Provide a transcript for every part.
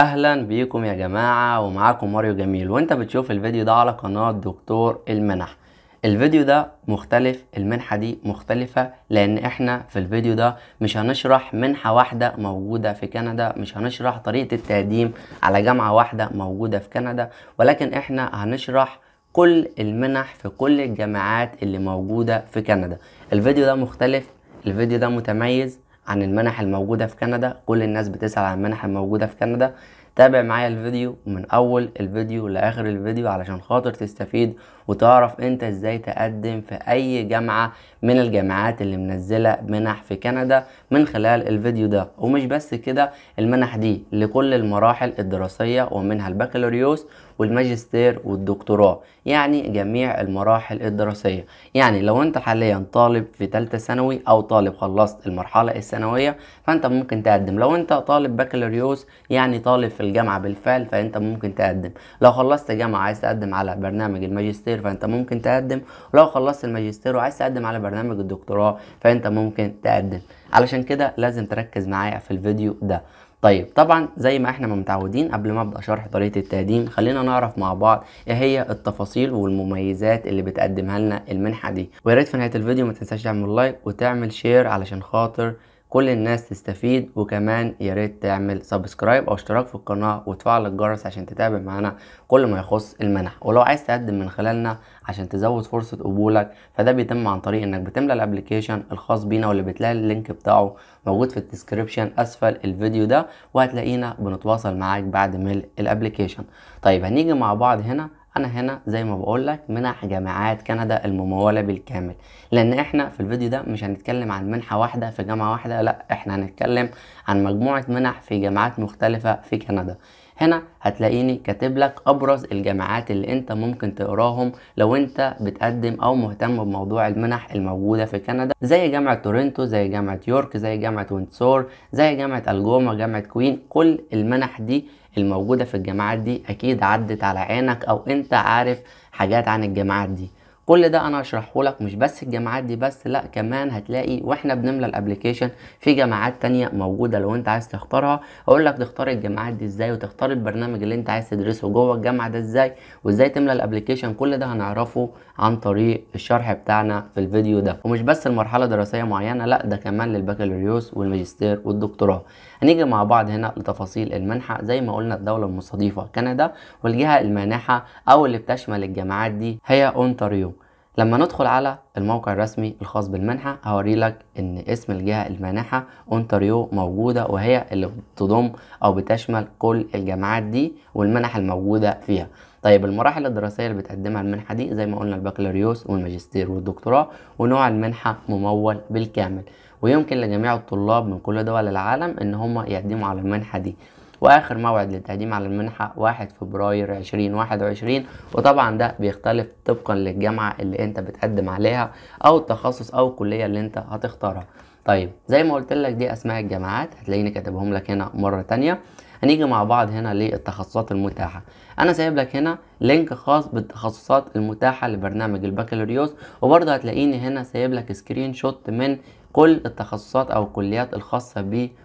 اهلا بيكم يا جماعه ومعاكم ماريو جميل وانت بتشوف الفيديو ده على قناه دكتور المنح الفيديو ده مختلف المنحة دي مختلفة لأن إحنا في الفيديو ده مش هنشرح منحة واحدة موجودة في كندا مش هنشرح طريقة التقديم على جامعة واحدة موجودة في كندا ولكن إحنا هنشرح كل المنح في كل الجامعات اللي موجودة في كندا الفيديو ده مختلف الفيديو ده متميز عن المنح الموجودة في كندا كل الناس بتسأل عن المنح الموجودة في كندا تابع معايا الفيديو من أول الفيديو لآخر الفيديو علشان خاطر تستفيد وتعرف أنت إزاي تقدم في أي جامعة من الجامعات اللي منزله منح في كندا من خلال الفيديو ده ومش بس كده المنح دي لكل المراحل الدراسيه ومنها البكالوريوس والماجستير والدكتوراه يعني جميع المراحل الدراسيه يعني لو انت حاليا طالب في ثالثه ثانوي او طالب خلصت المرحله الثانويه فانت ممكن تقدم لو انت طالب بكالوريوس يعني طالب في الجامعه بالفعل فانت ممكن تقدم لو خلصت جامعه عايز تقدم على برنامج الماجستير فانت ممكن تقدم ولو خلصت الماجستير وعايز تقدم على برنامج برنامج الدكتوراه فانت ممكن تقدم علشان كده لازم تركز معايا في الفيديو ده طيب طبعا زي ما احنا ما متعودين قبل ما ابدا شرح طريقه التقديم خلينا نعرف مع بعض ايه هي التفاصيل والمميزات اللي بتقدمها لنا المنحه دي ويا ريت في نهايه الفيديو ما تنساش تعمل لايك وتعمل شير علشان خاطر كل الناس تستفيد وكمان يا ريت تعمل سبسكرايب او اشتراك في القناه وتفعل الجرس عشان تتابع معانا كل ما يخص المنح ولو عايز تقدم من خلالنا عشان تزود فرصه قبولك فده بيتم عن طريق انك بتملى الابلكيشن الخاص بينا واللي بتلاقي اللينك بتاعه موجود في الديسكريبشن اسفل الفيديو ده وهتلاقينا بنتواصل معاك بعد ملء الابلكيشن طيب هنيجي مع بعض هنا انا هنا زي ما بقول لك منح جامعات كندا المموله بالكامل لان احنا في الفيديو ده مش هنتكلم عن منحه واحده في جامعه واحده لا احنا هنتكلم عن مجموعه منح في جامعات مختلفه في كندا هنا هتلاقيني كاتب لك ابرز الجامعات اللي انت ممكن تقراهم لو انت بتقدم او مهتم بموضوع المنح الموجوده في كندا زي جامعه تورنتو زي جامعه يورك زي جامعه وينتسور زي جامعه الجوما جامعه كوين كل المنح دي الموجودة في الجامعات دي أكيد عدت على عينك أو أنت عارف حاجات عن الجامعات دي كل ده انا هشرحه لك مش بس الجامعات دي بس لا كمان هتلاقي واحنا بنملى الابليكيشن في جامعات تانية موجوده لو انت عايز تختارها اقول لك تختار الجامعات دي ازاي وتختار البرنامج اللي انت عايز تدرسه جوه الجامعه ده ازاي وازاي تملى الابليكيشن كل ده هنعرفه عن طريق الشرح بتاعنا في الفيديو ده ومش بس المرحله دراسيه معينه لا ده كمان للبكالوريوس والماجستير والدكتوراه هنيجي مع بعض هنا لتفاصيل المنحة زي ما قلنا الدولة المستضيفة كندا والجهة المانحة أو اللي بتشمل الجامعات دي هي أونتاريو لما ندخل على الموقع الرسمي الخاص بالمنحة هوري لك ان اسم الجهة المانحة اونتاريو موجودة وهي اللي بتضم او بتشمل كل الجامعات دي والمنح الموجودة فيها طيب المراحل الدراسية اللي بتقدمها المنحة دي زي ما قلنا البكالوريوس والماجستير والدكتوراه ونوع المنحة ممول بالكامل ويمكن لجميع الطلاب من كل دول العالم ان هم يقدموا على المنحة دي واخر موعد للتقديم على المنحة 1 فبراير 2021 وطبعا ده بيختلف طبقا للجامعة اللي انت بتقدم عليها او التخصص او الكلية اللي انت هتختارها طيب زي ما قلت لك دي اسماء الجامعات هتلاقيني كاتبهم لك هنا مرة تانية هنيجي مع بعض هنا للتخصصات المتاحة انا سايب لك هنا لينك خاص بالتخصصات المتاحة لبرنامج البكالوريوس وبرضه هتلاقيني هنا سايب لك سكرين شوت من كل التخصصات او الكليات الخاصه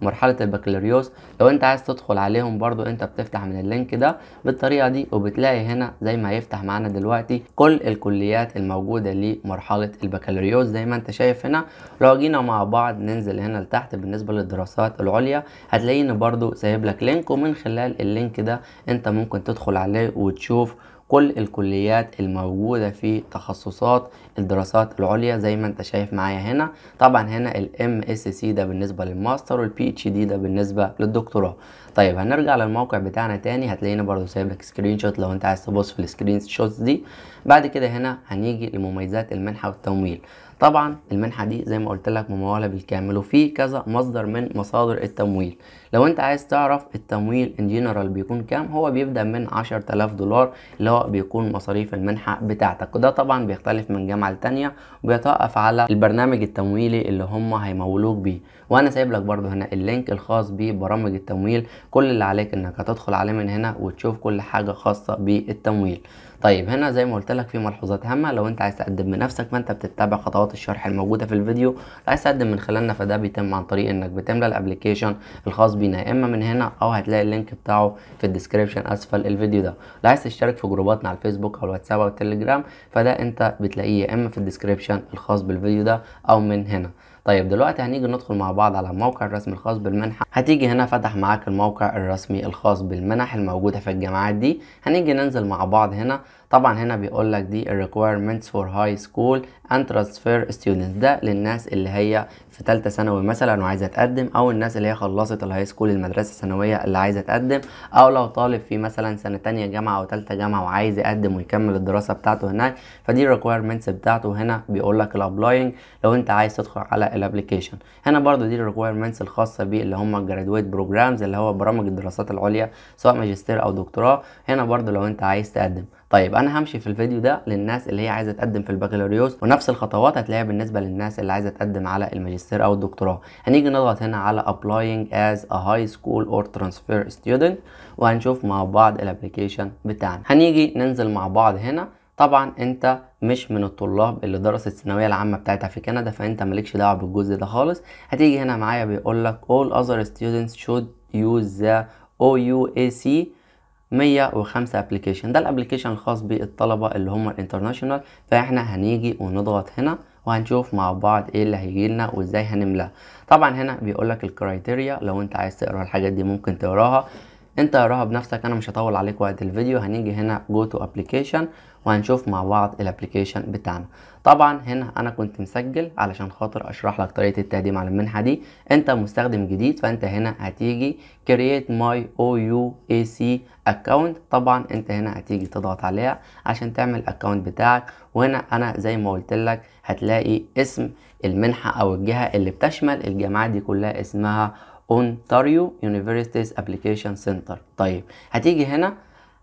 بمرحله البكالوريوس لو انت عايز تدخل عليهم برضو انت بتفتح من اللينك ده بالطريقه دي وبتلاقي هنا زي ما هيفتح معانا دلوقتي كل الكليات الموجوده لمرحله البكالوريوس زي ما انت شايف هنا لو جينا مع بعض ننزل هنا لتحت بالنسبه للدراسات العليا هتلاقيني برضو سايب لك لينك ومن خلال اللينك ده انت ممكن تدخل عليه وتشوف كل الكليات الموجودة في تخصصات الدراسات العليا زي ما انت شايف معايا هنا طبعا هنا الـ MSC ده بالنسبة للماستر والـ PhD ده بالنسبة للدكتوراه طيب هنرجع للموقع بتاعنا تاني هتلاقينا برضو سايب لك سكرين شوت لو انت عايز تبص في السكرين شوت دي بعد كده هنا هنيجي لمميزات المنحة والتمويل طبعا المنحة دي زي ما قلت لك ممولة بالكامل وفي كذا مصدر من مصادر التمويل لو انت عايز تعرف التمويل ان جنرال بيكون كام هو بيبدأ من 10000 دولار اللي هو بيكون مصاريف المنحة بتاعتك وده طبعا بيختلف من جامعة لتانية وبيتوقف على البرنامج التمويلي اللي هم هيمولوك بيه وانا سايب لك برضو هنا اللينك الخاص ببرامج التمويل كل اللي عليك انك هتدخل عليه من هنا وتشوف كل حاجة خاصة بالتمويل طيب هنا زي ما قلت لك في ملحوظات هامه لو انت عايز تقدم بنفسك فانت بتتبع خطوات الشرح الموجوده في الفيديو لو عايز تقدم من خلالنا فده بيتم عن طريق انك بتملى الابلكيشن الخاص بينا يا اما من هنا او هتلاقي اللينك بتاعه في الديسكربشن اسفل الفيديو ده لو عايز تشترك في جروباتنا على الفيسبوك او الواتساب او التليجرام فده انت بتلاقيه يا اما في الديسكربشن الخاص بالفيديو ده او من هنا طيب دلوقتي هنيجي ندخل مع بعض على الموقع الرسمي الخاص بالمنحه هتيجي هنا فتح معاك الموقع الرسمي الخاص بالمنح الموجوده في الجامعات دي هنيجي ننزل مع بعض هنا طبعا هنا بيقول لك دي requirements for high school and transfer students ده للناس اللي هي في ثالثه ثانوي مثلا وعايزه تقدم او الناس اللي هي خلصت الهاي سكول المدرسه الثانويه اللي عايزه تقدم او لو طالب في مثلا سنه تانية جامعه او ثالثه جامعه وعايز يقدم ويكمل الدراسه بتاعته هناك فدي الريكويرمنتس بتاعته هنا بيقول لك الابلاينج لو انت عايز تدخل على الابلكيشن هنا برضو دي الريكويرمنتس الخاصه بيه اللي هم الجرادويت بروجرامز اللي هو برامج الدراسات العليا سواء ماجستير او دكتوراه هنا برضو لو انت عايز تقدم طيب انا همشي في الفيديو ده للناس اللي هي عايزه تقدم في البكالوريوس ونفس الخطوات هتلاقيها بالنسبه للناس اللي عايزه تقدم على الماجستير او الدكتوراه هنيجي نضغط هنا على applying as a high school or transfer student وهنشوف مع بعض الابلكيشن بتاعنا هنيجي ننزل مع بعض هنا طبعا انت مش من الطلاب اللي درست الثانويه العامه بتاعتها في كندا فانت مالكش دعوه بالجزء ده خالص هتيجي هنا معايا بيقول لك all other students should use the OUAC 105 ابلكيشن ده الابلكيشن الخاص بالطلبه اللي هم الانترناشونال فاحنا هنيجي ونضغط هنا وهنشوف مع بعض ايه اللي هيجي لنا وازاي هنملاه طبعا هنا بيقول لك الكرايتيريا لو انت عايز تقرا الحاجات دي ممكن تقراها انت اقراها بنفسك انا مش هطول عليك وقت الفيديو هنيجي هنا جو تو ابلكيشن وهنشوف مع بعض الابلكيشن بتاعنا طبعا هنا انا كنت مسجل علشان خاطر اشرح لك طريقه التقديم على المنحه دي انت مستخدم جديد فانت هنا هتيجي كرييت ماي او يو اي سي اكونت طبعا انت هنا هتيجي تضغط عليها عشان تعمل الاكونت بتاعك وهنا انا زي ما قلت لك هتلاقي اسم المنحه او الجهه اللي بتشمل الجامعات دي كلها اسمها اونتاريو يونيفرسيتيز ابلكيشن سنتر طيب هتيجي هنا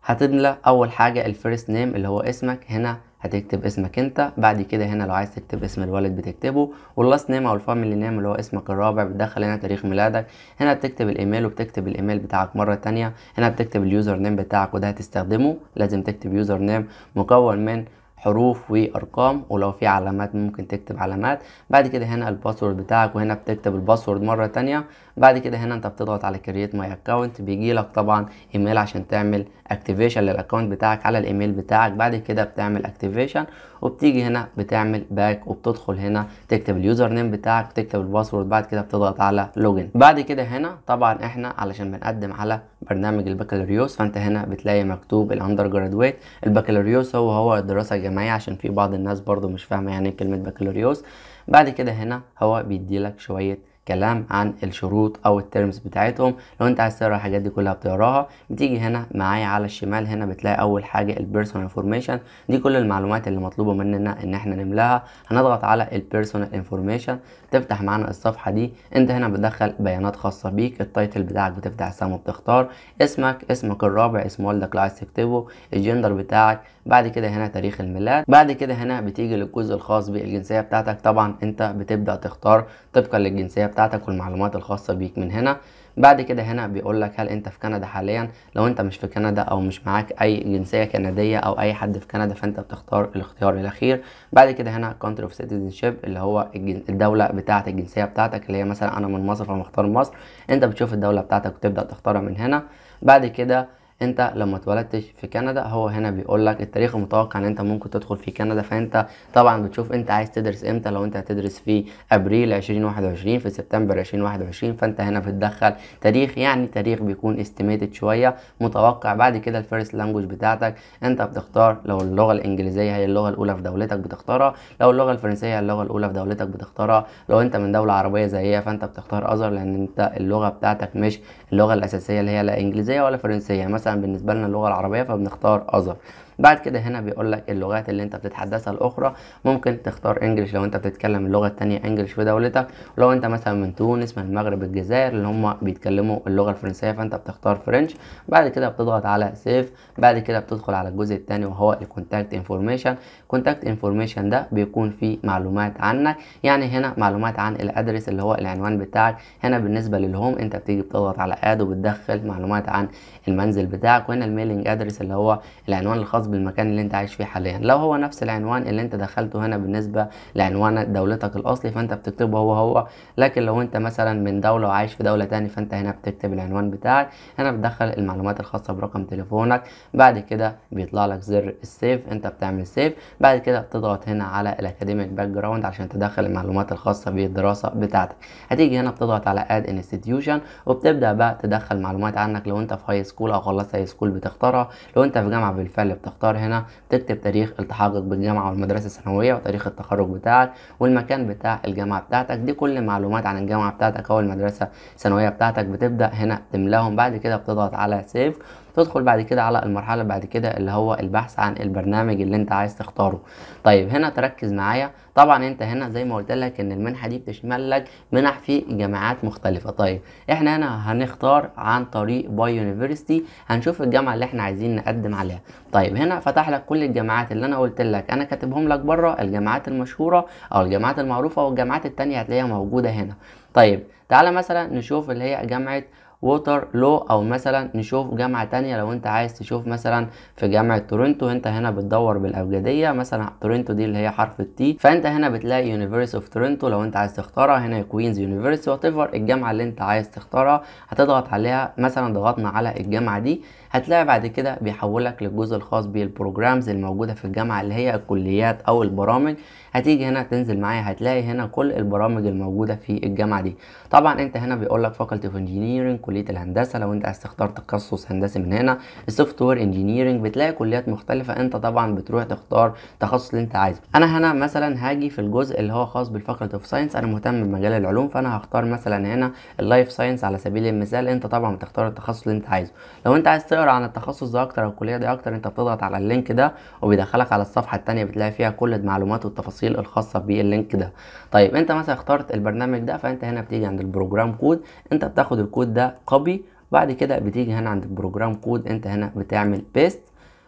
هتملى اول حاجه الفيرست نيم اللي هو اسمك هنا هتكتب اسمك انت بعد كده هنا لو عايز تكتب اسم الوالد بتكتبه واللاست نيم او الفاميلي نيم اللي هو اسمك الرابع بتدخل هنا تاريخ ميلادك هنا بتكتب الايميل وبتكتب الايميل بتاعك مره ثانيه هنا بتكتب اليوزر نيم بتاعك وده هتستخدمه لازم تكتب يوزر نيم مكون من حروف وارقام ولو في علامات ممكن تكتب علامات بعد كده هنا الباسورد بتاعك وهنا بتكتب الباسورد مره ثانيه بعد كده هنا انت بتضغط على كرييت ماي اكونت بيجي لك طبعا ايميل عشان تعمل اكتيفيشن للاكونت بتاعك على الايميل بتاعك بعد كده بتعمل اكتيفيشن وبتيجي هنا بتعمل باك وبتدخل هنا تكتب اليوزر نيم بتاعك وتكتب الباسورد بعد كده بتضغط على لوجن بعد كده هنا طبعا احنا علشان بنقدم على برنامج البكالوريوس فانت هنا بتلاقي مكتوب الاندر جرادويت البكالوريوس هو هو الدراسه الجامعيه عشان في بعض الناس برضو مش فاهمه يعني كلمه بكالوريوس بعد كده هنا هو بيديلك شويه كلام عن الشروط او الترمز بتاعتهم لو انت عايز تقرا الحاجات دي كلها بتقراها بتيجي هنا معايا على الشمال هنا بتلاقي اول حاجه البيرسونال انفورميشن دي كل المعلومات اللي مطلوبه مننا ان احنا نملاها هنضغط على البيرسونال انفورميشن تفتح معانا الصفحة دي انت هنا بتدخل بيانات خاصة بيك التايتل بتاعك بتفتح السهم وبتختار اسمك اسمك الرابع اسم والدك اللي عايز تكتبه الجندر بتاعك بعد كده هنا تاريخ الميلاد بعد كده هنا بتيجي للجزء الخاص بالجنسية بتاعتك طبعا انت بتبدأ تختار طبقا للجنسية بتاعتك والمعلومات الخاصة بيك من هنا بعد كده هنا بيقول لك هل انت في كندا حاليا لو انت مش في كندا او مش معاك اي جنسيه كنديه او اي حد في كندا فانت بتختار الاختيار الاخير بعد كده هنا كونتري اوف سيتيزنشيب اللي هو الدوله بتاعه الجنسيه بتاعتك اللي هي مثلا انا من مصر فمختار مصر انت بتشوف الدوله بتاعتك وتبدا تختارها من هنا بعد كده انت لو اتولدتش في كندا هو هنا بيقول لك التاريخ المتوقع ان انت ممكن تدخل في كندا فانت طبعا بتشوف انت عايز تدرس امتى لو انت هتدرس في ابريل 2021 في سبتمبر 2021 فانت هنا بتدخل تاريخ يعني تاريخ بيكون استيميتد شويه متوقع بعد كده الفيرست لانجوج بتاعتك انت بتختار لو اللغه الانجليزيه هي اللغه الاولى في دولتك بتختارها لو اللغه الفرنسيه هي اللغه الاولى في دولتك بتختارها لو انت من دوله عربيه زيها فانت بتختار اذر لان انت اللغه بتاعتك مش اللغه الاساسيه اللي هي لا انجليزيه ولا فرنسيه مثلا مثلا بالنسبه لنا اللغه العربيه فبنختار اذر بعد كده هنا بيقول لك اللغات اللي انت بتتحدثها الاخرى ممكن تختار انجلش لو انت بتتكلم اللغه الثانيه انجلش في دولتك ولو انت مثلا من تونس من المغرب الجزائر اللي هم بيتكلموا اللغه الفرنسيه فانت بتختار فرنش بعد كده بتضغط على سيف بعد كده بتدخل على الجزء الثاني وهو الكونتاكت انفورميشن كونتاكت انفورميشن ده بيكون فيه معلومات عنك يعني هنا معلومات عن الادرس اللي هو العنوان بتاعك هنا بالنسبه للهوم انت بتيجي بتضغط على اد وبتدخل معلومات عن المنزل بتاعك وهنا الميلنج ادرس اللي هو العنوان الخاص بالمكان اللي انت عايش فيه حاليا لو هو نفس العنوان اللي انت دخلته هنا بالنسبه لعنوان دولتك الاصلي فانت بتكتبه هو هو لكن لو انت مثلا من دوله وعايش في دوله تاني فانت هنا بتكتب العنوان بتاعك هنا بتدخل المعلومات الخاصه برقم تليفونك بعد كده بيطلع لك زر السيف انت بتعمل سيف بعد كده بتضغط هنا على الاكاديميك باك جراوند عشان تدخل المعلومات الخاصه بالدراسه بتاعتك هتيجي هنا بتضغط على اد انستتيوشن وبتبدا بقى تدخل معلومات عنك لو انت في هاي سكول او خلصت هاي سكول بتختارها لو انت في جامعه بالفعل بتختارها تختار هنا تكتب تاريخ التحاقك بالجامعه والمدرسه الثانويه وتاريخ التخرج بتاعك والمكان بتاع الجامعه بتاعتك دي كل معلومات عن الجامعه بتاعتك او المدرسه الثانويه بتاعتك بتبدا هنا تملاهم بعد كده بتضغط على سيف تدخل بعد كده على المرحله بعد كده اللي هو البحث عن البرنامج اللي انت عايز تختاره طيب هنا تركز معايا طبعا انت هنا زي ما قلت لك ان المنحه دي بتشمل لك منح في جامعات مختلفه طيب احنا هنا هنختار عن طريق باي يونيفرستي هنشوف الجامعه اللي احنا عايزين نقدم عليها طيب هنا فتح لك كل الجامعات اللي انا قلت لك انا كاتبهم لك بره الجامعات المشهوره او الجامعات المعروفه والجامعات الثانيه هتلاقيها موجوده هنا طيب تعالى مثلا نشوف اللي هي جامعه ووتر لو او مثلا نشوف جامعة تانية لو انت عايز تشوف مثلا في جامعة تورنتو انت هنا بتدور بالابجدية مثلا تورنتو دي اللي هي حرف التي فانت هنا بتلاقي يونيفرسيتي اوف تورنتو لو انت عايز تختارها هنا كوينز يونيفرسيتي وات الجامعة اللي انت عايز تختارها هتضغط عليها مثلا ضغطنا على الجامعة دي هتلاقي بعد كده بيحولك للجزء الخاص بالبروجرامز الموجوده في الجامعه اللي هي الكليات او البرامج هتيجي هنا تنزل معايا هتلاقي هنا كل البرامج الموجوده في الجامعه دي طبعا انت هنا بيقول لك فاكولتي اوف انجينيرنج كليه الهندسه لو انت عايز تختار تخصص هندسي من هنا السوفت وير انجينيرنج بتلاقي كليات مختلفه انت طبعا بتروح تختار تخصص اللي انت عايزه انا هنا مثلا هاجي في الجزء اللي هو خاص بالفاكولتي اوف ساينس انا مهتم بمجال العلوم فانا هختار مثلا هنا اللايف ساينس على سبيل المثال انت طبعا بتختار التخصص اللي انت عايزه لو انت عايز تقرا عن التخصص ده اكتر او الكليه دي اكتر انت بتضغط على اللينك ده وبيدخلك على الصفحه الثانيه بتلاقي فيها كل المعلومات والتفاصيل الخاصه باللينك ده طيب انت مثلا اخترت البرنامج ده فانت هنا بتيجي عند البروجرام كود انت بتاخد الكود ده كوبي بعد كده بتيجي هنا عند البروجرام كود انت هنا بتعمل بيست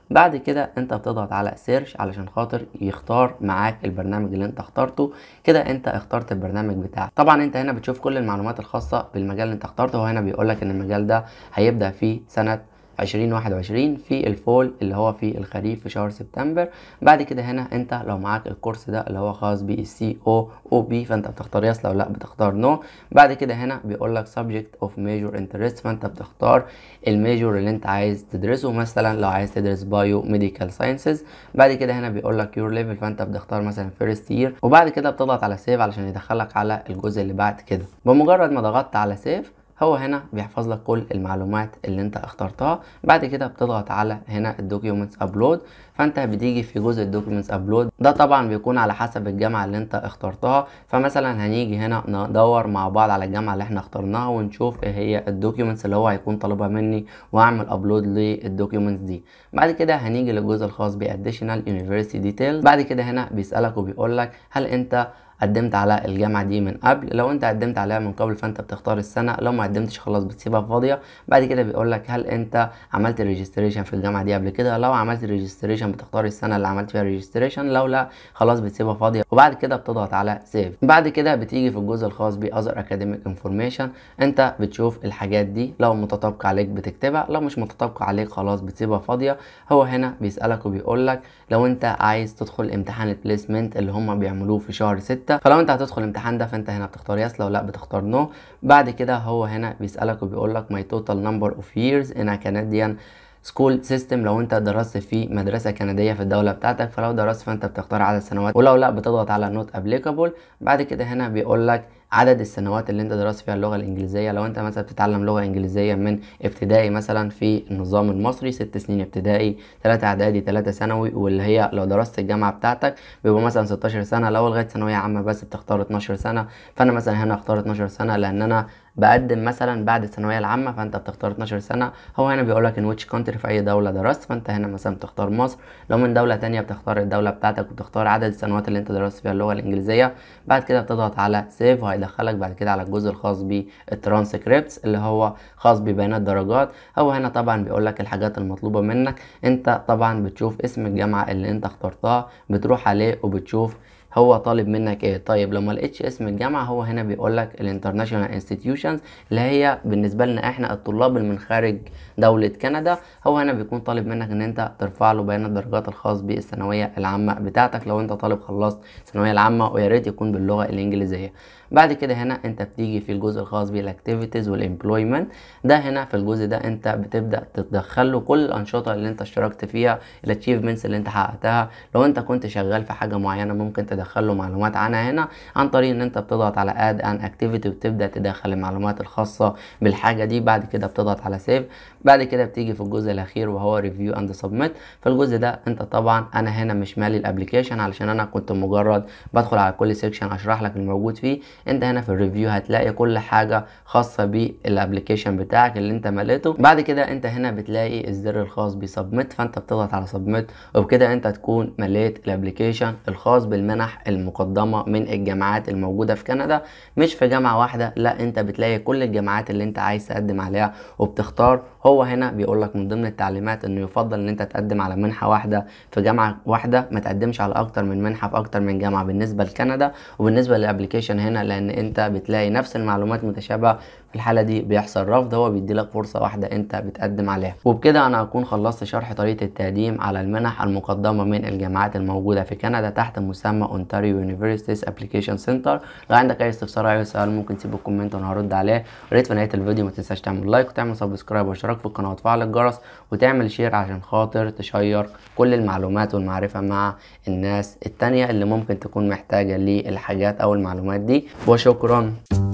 بعد كده انت بتضغط على سيرش علشان خاطر يختار معاك البرنامج اللي انت اخترته كده انت اخترت البرنامج بتاعك طبعا انت هنا بتشوف كل المعلومات الخاصه بالمجال اللي انت اخترته وهنا بيقول لك ان المجال ده هيبدا فيه سنه 2021 في الفول اللي هو في الخريف في شهر سبتمبر بعد كده هنا انت لو معاك الكورس ده اللي هو خاص بالسي او او بي فانت بتختار يس لو لا بتختار نو بعد كده هنا بيقول لك subject of major interest فانت بتختار الميجور اللي انت عايز تدرسه مثلا لو عايز تدرس بايو ميديكال ساينسز بعد كده هنا بيقول لك يور ليفل فانت بتختار مثلا فيرست يير وبعد كده بتضغط على سيف علشان يدخلك على الجزء اللي بعد كده بمجرد ما ضغطت على سيف هو هنا بيحفظ لك كل المعلومات اللي انت اخترتها بعد كده بتضغط على هنا الدوكيومنتس ابلود فانت بتيجي في جزء الدوكيومنتس ابلود ده طبعا بيكون على حسب الجامعه اللي انت اخترتها فمثلا هنيجي هنا ندور مع بعض على الجامعه اللي احنا اخترناها ونشوف ايه هي الدوكيومنتس اللي هو هيكون طالبها مني واعمل ابلود للدوكيومنتس دي بعد كده هنيجي للجزء الخاص باديشنال يونيفرسيتي ديتيل بعد كده هنا بيسالك وبيقول لك هل انت قدمت على الجامعة دي من قبل لو انت قدمت عليها من قبل فانت بتختار السنة لو ما قدمتش خلاص بتسيبها فاضية بعد كده بيقول لك هل انت عملت ريجستريشن في الجامعة دي قبل كده لو عملت ريجستريشن بتختار السنة اللي عملت فيها ريجستريشن لو لا خلاص بتسيبها فاضية وبعد كده بتضغط على سيف بعد كده بتيجي في الجزء الخاص بأذر اكاديميك انفورميشن انت بتشوف الحاجات دي لو متطابقة عليك بتكتبها لو مش متطابقة عليك خلاص بتسيبها فاضية هو هنا بيسألك وبيقول لك لو انت عايز تدخل امتحان البليسمنت اللي هم بيعملوه في شهر ستة فلو انت هتدخل الامتحان ده فانت هنا بتختار يس لو لا بتختار نو no. بعد كده هو هنا بيسالك وبيقول لك ماي توتال نمبر اوف ييرز ان كنديان سكول سيستم لو انت درست في مدرسه كنديه في الدوله بتاعتك فلو درست فانت بتختار عدد سنوات ولو لا بتضغط على نوت ابليكابل بعد كده هنا بيقول لك عدد السنوات اللي انت درست فيها اللغه الانجليزيه لو انت مثلا بتتعلم لغه انجليزيه من ابتدائي مثلا في النظام المصري ست سنين ابتدائي ثلاثة اعدادي ثلاثة ثانوي واللي هي لو درست الجامعه بتاعتك بيبقى مثلا 16 سنه لو لغايه ثانويه عامه بس بتختار 12 سنه فانا مثلا هنا اختار 12 سنه لان انا بقدم مثلا بعد الثانويه العامه فانت بتختار 12 سنه هو هنا بيقول لك ان ويتش كونتري في اي دوله درست فانت هنا مثلا بتختار مصر لو من دوله تانية بتختار الدوله بتاعتك وتختار عدد السنوات اللي انت درست فيها اللغه الانجليزيه بعد كده بتضغط على سيف وهيدخلك بعد كده على الجزء الخاص بالترانسكريبتس اللي هو خاص ببيانات درجات هو هنا طبعا بيقول لك الحاجات المطلوبه منك انت طبعا بتشوف اسم الجامعه اللي انت اخترتها بتروح عليه وبتشوف هو طالب منك ايه طيب لو لقيتش اسم الجامعه هو هنا بيقول لك الانترناشونال انستتيوشنز اللي هي بالنسبه لنا احنا الطلاب اللي من خارج دوله كندا هو هنا بيكون طالب منك ان انت ترفع له بيان الدرجات الخاص بالثانويه العامه بتاعتك لو انت طالب خلصت الثانويه العامه ويا ريت يكون باللغه الانجليزيه بعد كده هنا انت بتيجي في الجزء الخاص بالاكتيفيتيز والامبلويمنت ده هنا في الجزء ده انت بتبدا تدخل له كل الانشطه اللي انت اشتركت فيها الاتشيفمنتس اللي انت حققتها لو انت كنت شغال في حاجه معينه ممكن تدخل له معلومات عنها هنا عن طريق ان انت بتضغط على اد ان اكتيفيتي وبتبدا تدخل المعلومات الخاصه بالحاجه دي بعد كده بتضغط على سيف بعد كده بتيجي في الجزء الاخير وهو ريفيو اند سبميت في الجزء ده انت طبعا انا هنا مش مالي الابلكيشن علشان انا كنت مجرد بدخل على كل سيكشن اشرح لك الموجود فيه انت هنا في الريفيو هتلاقي كل حاجه خاصه بالابلكيشن بتاعك اللي انت مليته بعد كده انت هنا بتلاقي الزر الخاص بسبميت فانت بتضغط على سبميت وبكده انت تكون مليت الابلكيشن الخاص بالمنح المقدمه من الجامعات الموجوده في كندا مش في جامعه واحده لا انت بتلاقي كل الجامعات اللي انت عايز تقدم عليها وبتختار هو هنا بيقول لك من ضمن التعليمات انه يفضل ان انت تقدم على منحه واحده في جامعه واحده ما تقدمش على اكتر من منحه في اكتر من جامعه بالنسبه لكندا وبالنسبه للابلكيشن هنا لان انت بتلاقي نفس المعلومات متشابهه في الحالة دي بيحصل رفض هو بيدي لك فرصة واحدة انت بتقدم عليها وبكده انا هكون خلصت شرح طريقة التقديم على المنح المقدمة من الجامعات الموجودة في كندا تحت مسمى اونتاريو يونيفرسيتيز ابلكيشن سنتر لو عندك اي استفسار اي سؤال ممكن تسيب الكومنت وانا هرد عليه ريت في نهاية الفيديو ما تنساش تعمل لايك وتعمل سبسكرايب واشتراك في القناة وتفعل الجرس وتعمل شير عشان خاطر تشير كل المعلومات والمعرفة مع الناس التانية اللي ممكن تكون محتاجة للحاجات او المعلومات دي وشكرا